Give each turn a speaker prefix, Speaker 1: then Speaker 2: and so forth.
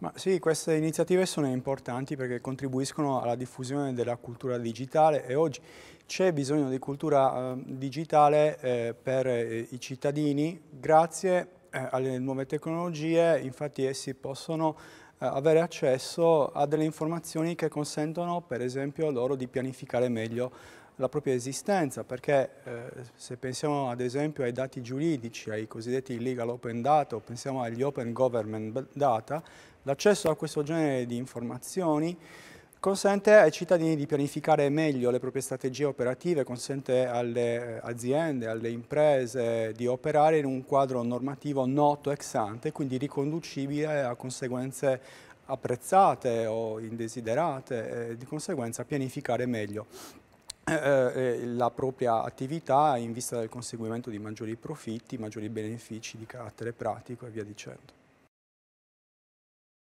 Speaker 1: Ma sì, queste iniziative sono importanti perché contribuiscono alla diffusione della cultura digitale e oggi c'è bisogno di cultura eh, digitale eh, per eh, i cittadini grazie eh, alle nuove tecnologie, infatti essi possono eh, avere accesso a delle informazioni che consentono per esempio loro di pianificare meglio la propria esistenza, perché eh, se pensiamo ad esempio ai dati giuridici, ai cosiddetti legal open data o pensiamo agli open government data, l'accesso a questo genere di informazioni Consente ai cittadini di pianificare meglio le proprie strategie operative, consente alle eh, aziende, alle imprese di operare in un quadro normativo noto ex ante, quindi riconducibile a conseguenze apprezzate o indesiderate, e eh, di conseguenza pianificare meglio eh, la propria attività in vista del conseguimento di maggiori profitti, maggiori benefici di carattere pratico e via dicendo.